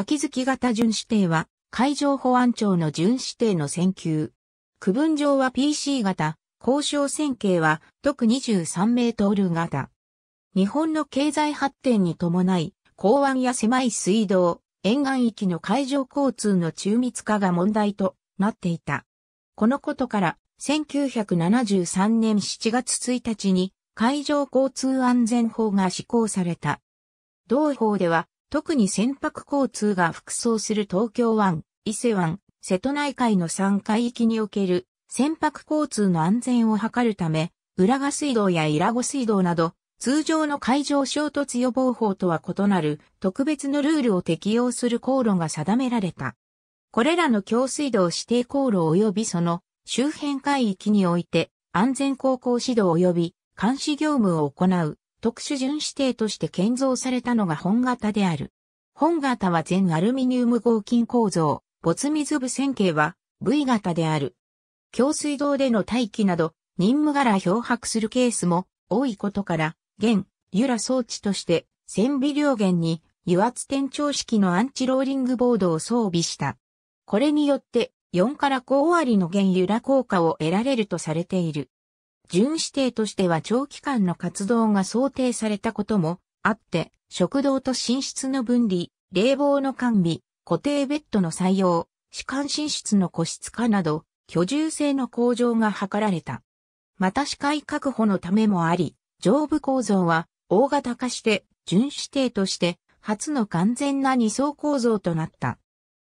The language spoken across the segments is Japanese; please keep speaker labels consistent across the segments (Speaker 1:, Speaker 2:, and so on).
Speaker 1: 秋月型巡視艇は、海上保安庁の巡視艇の船級。区分上は PC 型、交渉線形は、特23メートル型。日本の経済発展に伴い、港湾や狭い水道、沿岸域の海上交通の中密化が問題となっていた。このことから、1973年7月1日に海上交通安全法が施行された。同法では、特に船舶交通が複装する東京湾、伊勢湾、瀬戸内海の3海域における船舶交通の安全を図るため、浦賀水道や伊良湖水道など、通常の海上衝突予防法とは異なる特別のルールを適用する航路が定められた。これらの強水道指定航路及びその周辺海域において安全航行指導及び監視業務を行う特殊巡指定として建造されたのが本型である。本型は全アルミニウム合金構造、没水部線形は V 型である。強水道での待機など、任務柄漂白するケースも多いことから、現、ユラ装置として、線微量源に油圧転調式のアンチローリングボードを装備した。これによって、4から5割の原油ら効果を得られるとされている。準指定としては長期間の活動が想定されたこともあって、食堂と寝室の分離、冷房の完備、固定ベッドの採用、士官寝室の個室化など、居住性の向上が図られた。また視界確保のためもあり、上部構造は大型化して準指定として初の完全な二層構造となった。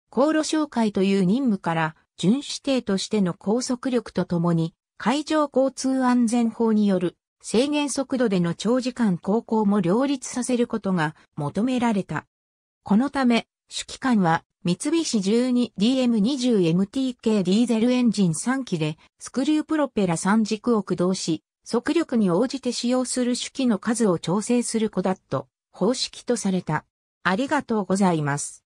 Speaker 1: 航路紹介という任務から準指定としての拘束力とともに海上交通安全法による制限速度での長時間航行も両立させることが求められた。このため、主機関は三菱 12DM20MT 系ディーゼルエンジン3機でスクリュープロペラ3軸を駆動し、速力に応じて使用する主機の数を調整する子だと方式とされた。ありがとうございます。